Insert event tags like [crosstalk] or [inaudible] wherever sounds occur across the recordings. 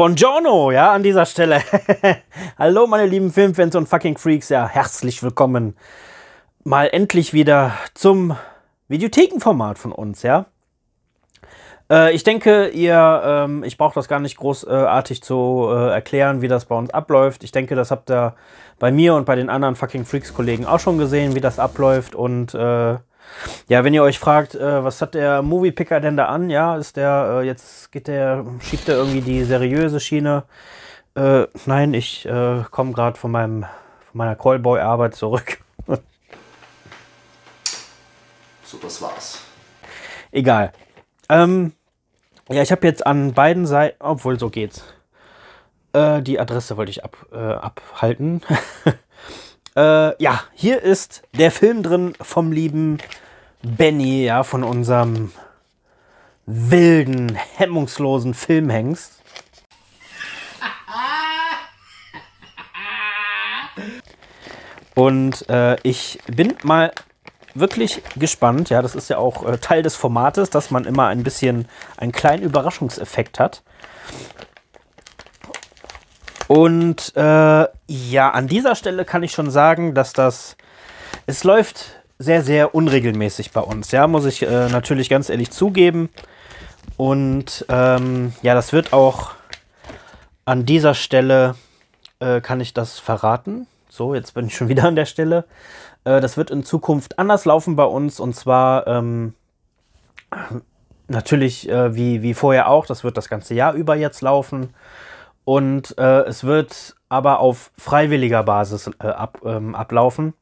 Buongiorno, ja, an dieser Stelle. [laughs] Hallo, meine lieben Filmfans und fucking Freaks, ja, herzlich willkommen. Mal endlich wieder zum Videothekenformat von uns, ja. Äh, ich denke, ihr, ähm, ich brauche das gar nicht großartig zu äh, erklären, wie das bei uns abläuft. Ich denke, das habt ihr bei mir und bei den anderen fucking Freaks-Kollegen auch schon gesehen, wie das abläuft und äh, ja, wenn ihr euch fragt, äh, was hat der Movie Picker denn da an? Ja, ist der äh, jetzt geht der schiebt er irgendwie die seriöse Schiene? Äh, nein, ich äh, komme gerade von meinem von meiner Callboy Arbeit zurück. [laughs] so, das war's. Egal. Ähm, ja, ich habe jetzt an beiden Seiten, obwohl so geht's. Äh, die Adresse wollte ich ab, äh, abhalten. [laughs] Äh, ja, hier ist der Film drin vom lieben Benny, ja, von unserem wilden, hemmungslosen Filmhengst. Und äh, ich bin mal wirklich gespannt. Ja, das ist ja auch äh, Teil des Formates, dass man immer ein bisschen einen kleinen Überraschungseffekt hat. Und äh, ja, an dieser Stelle kann ich schon sagen, dass das. Es läuft sehr, sehr unregelmäßig bei uns. Ja, muss ich äh, natürlich ganz ehrlich zugeben. Und ähm, ja, das wird auch an dieser Stelle, äh, kann ich das verraten. So, jetzt bin ich schon [laughs] wieder an der Stelle. Äh, das wird in Zukunft anders laufen bei uns. Und zwar ähm, natürlich äh, wie, wie vorher auch. Das wird das ganze Jahr über jetzt laufen. Und äh, es wird aber auf freiwilliger Basis äh, ab, ähm, ablaufen.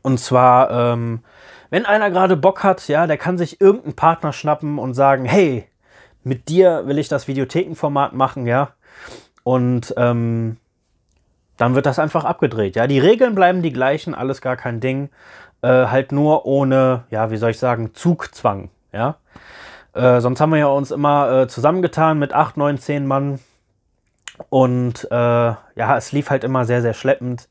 Und zwar, ähm, wenn einer gerade Bock hat, ja, der kann sich irgendeinen Partner schnappen und sagen, hey, mit dir will ich das Videothekenformat machen, ja. Und ähm, dann wird das einfach abgedreht, ja. Die Regeln bleiben die gleichen, alles gar kein Ding. Äh, halt nur ohne, ja, wie soll ich sagen, Zugzwang, ja. Äh, sonst haben wir ja uns immer äh, zusammengetan mit 8, 9, 10 Mann und äh, ja, es lief halt immer sehr, sehr schleppend.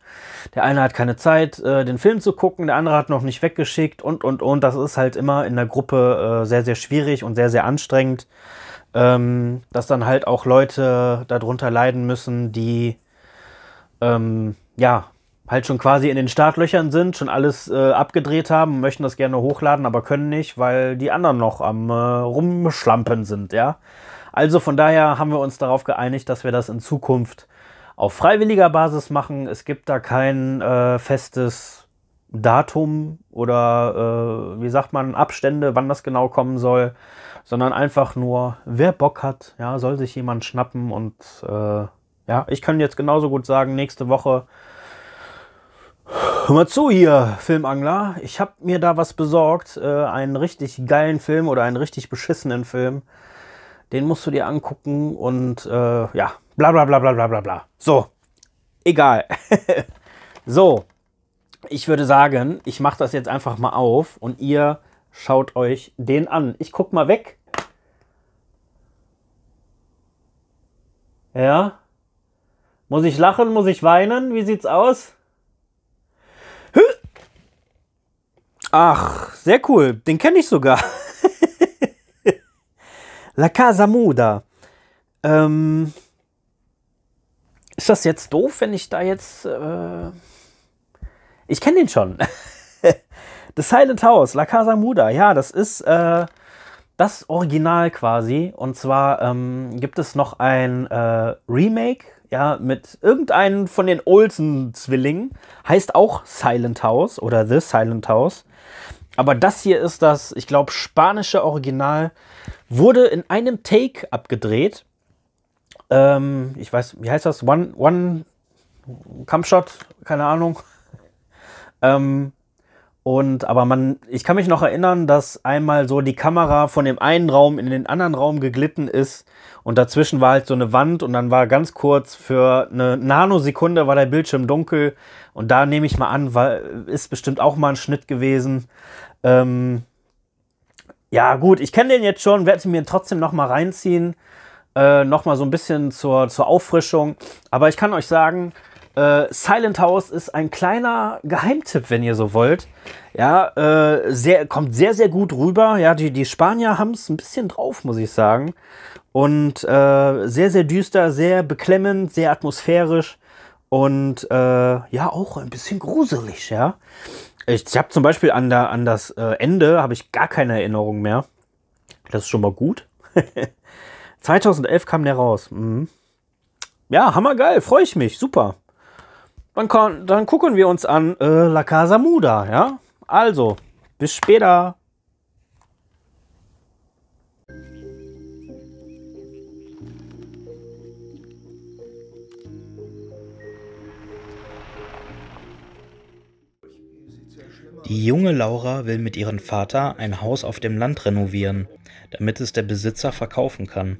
Der eine hat keine Zeit, äh, den Film zu gucken, der andere hat noch nicht weggeschickt und, und, und. Das ist halt immer in der Gruppe äh, sehr, sehr schwierig und sehr, sehr anstrengend, ähm, dass dann halt auch Leute darunter leiden müssen, die ähm, ja halt schon quasi in den Startlöchern sind, schon alles äh, abgedreht haben, möchten das gerne hochladen, aber können nicht, weil die anderen noch am äh, Rumschlampen sind, ja. Also von daher haben wir uns darauf geeinigt, dass wir das in Zukunft auf freiwilliger Basis machen. Es gibt da kein äh, festes Datum oder äh, wie sagt man, Abstände, wann das genau kommen soll, sondern einfach nur, wer Bock hat, ja, soll sich jemand schnappen und äh, ja, ich kann jetzt genauso gut sagen, nächste Woche. Hör mal zu hier, Filmangler. Ich habe mir da was besorgt. Äh, einen richtig geilen Film oder einen richtig beschissenen Film den musst du dir angucken und äh, ja, bla bla bla bla bla bla bla. So, egal. [laughs] so, ich würde sagen, ich mache das jetzt einfach mal auf und ihr schaut euch den an. Ich guck mal weg. Ja. Muss ich lachen? Muss ich weinen? Wie sieht's aus? Ach, sehr cool. Den kenne ich sogar. [laughs] La Casa Muda. Ähm, ist das jetzt doof, wenn ich da jetzt... Äh ich kenne den schon. [laughs] The Silent House, La Casa Muda. Ja, das ist äh, das Original quasi. Und zwar ähm, gibt es noch ein äh, Remake, ja, mit irgendeinem von den Olsen-Zwillingen. Heißt auch Silent House oder The Silent House. Aber das hier ist das, ich glaube, spanische Original wurde in einem Take abgedreht. Ähm, ich weiß, wie heißt das? One, One Kampfshot, keine Ahnung. Ähm, und aber man, ich kann mich noch erinnern, dass einmal so die Kamera von dem einen Raum in den anderen Raum geglitten ist und dazwischen war halt so eine Wand und dann war ganz kurz für eine Nanosekunde war der Bildschirm dunkel und da nehme ich mal an, war, ist bestimmt auch mal ein Schnitt gewesen. Ähm, ja, gut, ich kenne den jetzt schon, werde mir trotzdem nochmal reinziehen. Äh, nochmal so ein bisschen zur, zur Auffrischung. Aber ich kann euch sagen, äh, Silent House ist ein kleiner Geheimtipp, wenn ihr so wollt. Ja, äh, sehr, kommt sehr, sehr gut rüber. Ja, die, die Spanier haben es ein bisschen drauf, muss ich sagen. Und äh, sehr, sehr düster, sehr beklemmend, sehr atmosphärisch und äh, ja, auch ein bisschen gruselig, ja. Ich, ich habe zum Beispiel an, der, an das äh, Ende habe ich gar keine Erinnerung mehr. Das ist schon mal gut. 2011 [laughs] kam der raus. Mhm. Ja, hammergeil, freue ich mich, super. Dann, kann, dann gucken wir uns an äh, La Casa Muda, ja? Also, bis später. Die junge Laura will mit ihrem Vater ein Haus auf dem Land renovieren, damit es der Besitzer verkaufen kann.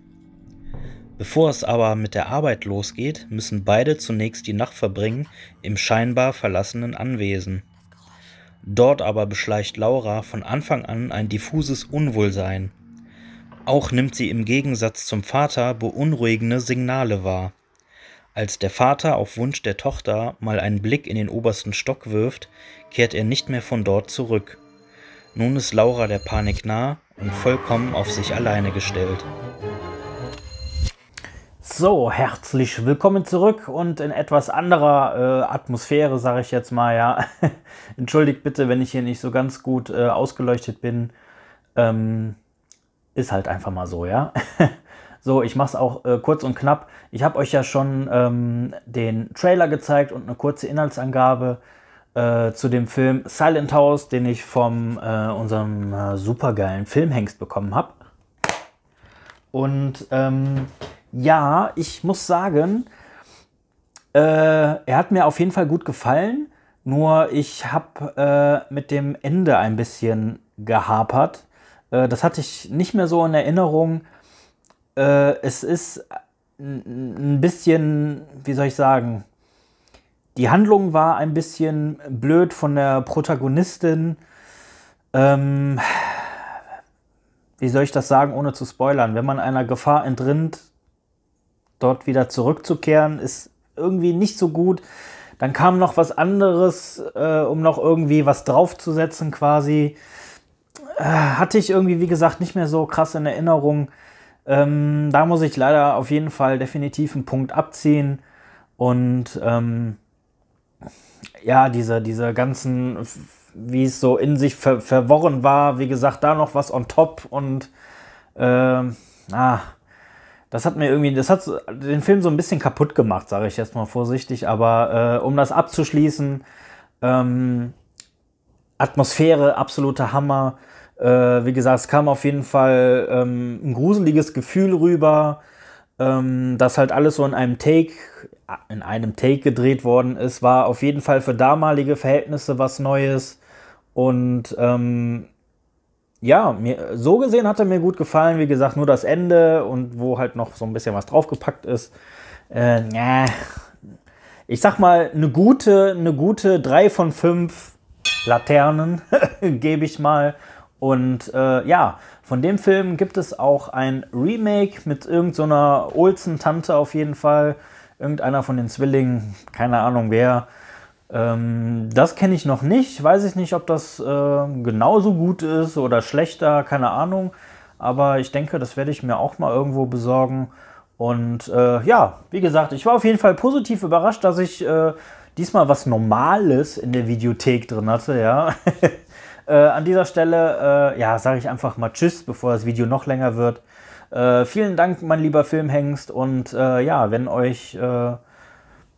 Bevor es aber mit der Arbeit losgeht, müssen beide zunächst die Nacht verbringen im scheinbar verlassenen Anwesen. Dort aber beschleicht Laura von Anfang an ein diffuses Unwohlsein. Auch nimmt sie im Gegensatz zum Vater beunruhigende Signale wahr. Als der Vater auf Wunsch der Tochter mal einen Blick in den obersten Stock wirft, kehrt er nicht mehr von dort zurück. Nun ist Laura der Panik nah und vollkommen auf sich alleine gestellt. So, herzlich willkommen zurück und in etwas anderer äh, Atmosphäre, sage ich jetzt mal, ja. [laughs] Entschuldigt bitte, wenn ich hier nicht so ganz gut äh, ausgeleuchtet bin. Ähm, ist halt einfach mal so, ja. [laughs] So, ich mache es auch äh, kurz und knapp. Ich habe euch ja schon ähm, den Trailer gezeigt und eine kurze Inhaltsangabe äh, zu dem Film Silent House, den ich von äh, unserem äh, supergeilen Filmhengst bekommen habe. Und ähm, ja, ich muss sagen, äh, er hat mir auf jeden Fall gut gefallen. Nur ich habe äh, mit dem Ende ein bisschen gehapert. das hatte ich nicht mehr so in Erinnerung äh, es ist äh, ein bisschen, wie soll ich sagen, die Handlung war ein bisschen blöd von der Protagonistin. Ähm, wie soll ich das sagen, ohne zu spoilern? Wenn man einer Gefahr entrinnt, dort wieder zurückzukehren, ist irgendwie nicht so gut. Dann kam noch was anderes, äh, um noch irgendwie was draufzusetzen quasi. Äh, hatte ich irgendwie, wie gesagt, nicht mehr so krass in Erinnerung. Ähm, da muss ich leider auf jeden Fall definitiv einen Punkt abziehen. Und ähm, ja, dieser, diese ganzen, wie es so in sich ver verworren war, wie gesagt, da noch was on top und ähm, ah, das hat mir irgendwie, das hat den Film so ein bisschen kaputt gemacht, sage ich jetzt mal vorsichtig. Aber äh, um das abzuschließen, ähm, Atmosphäre, absoluter Hammer. Äh, wie gesagt, es kam auf jeden Fall ähm, ein gruseliges Gefühl rüber, ähm, dass halt alles so in einem Take, in einem Take gedreht worden ist, war auf jeden Fall für damalige Verhältnisse was Neues. Und ähm, ja, mir, so gesehen hat er mir gut gefallen. Wie gesagt, nur das Ende und wo halt noch so ein bisschen was draufgepackt ist. Äh, Ich sag mal, eine gute, eine gute 3 von 5 Laternen [laughs] gebe ich mal. Und äh, ja, von dem Film gibt es auch ein Remake mit irgendeiner so Olsen-Tante auf jeden Fall. Irgendeiner von den Zwillingen, keine Ahnung wer. Ähm, das kenne ich noch nicht. Weiß ich nicht, ob das äh, genauso gut ist oder schlechter, keine Ahnung. Aber ich denke, das werde ich mir auch mal irgendwo besorgen. Und äh, ja, wie gesagt, ich war auf jeden Fall positiv überrascht, dass ich äh, diesmal was Normales in der Videothek drin hatte, ja. [laughs] Äh, an dieser Stelle, äh, ja, sage ich einfach mal Tschüss, bevor das Video noch länger wird. Äh, vielen Dank, mein lieber Filmhengst. Und äh, ja, wenn euch äh,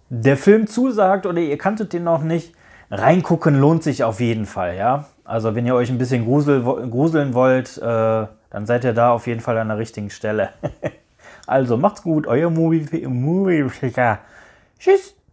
der Film zusagt oder ihr kanntet den noch nicht, reingucken lohnt sich auf jeden Fall, ja. Also wenn ihr euch ein bisschen grusel, gruseln wollt, äh, dann seid ihr da auf jeden Fall an der richtigen Stelle. [laughs] also macht's gut, euer Movie-Ficker. Movie [laughs] Tschüss.